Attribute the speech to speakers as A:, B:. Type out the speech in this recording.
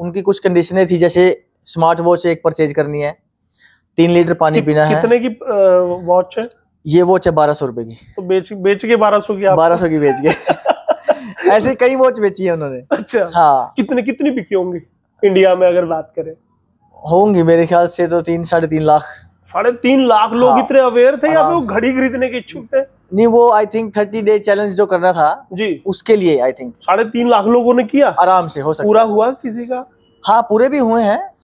A: उनकी कुछ कंडीशनें थी जैसे स्मार्ट वॉच एक परचेज करनी है तीन लीटर पानी कि, पीना
B: है कितने
C: की वॉच है
B: ये वॉच है बारह सौ रुपए की
C: तो बेच बेच के बारह सौ की बारह
D: सौ की बेच के ऐसे कई वॉच बेची है उन्होंने
C: अच्छा हाँ कितने कितनी बिकी होंगी इंडिया में अगर बात करें
D: होंगी मेरे ख्याल से तो तीन साढ़े तीन लाख
C: साढ़े तीन लाख लोग हाँ, इतने अवेयर थे या फिर घड़ी खरीदने के इच्छुक थे नहीं वो I think thirty day challenge जो करना था जी उसके लिए आई थिंक साढ़े तीन लाख लोगों ने किया आराम से हो सकता पूरा हुआ किसी
E: का हाँ पूरे भी हुए हैं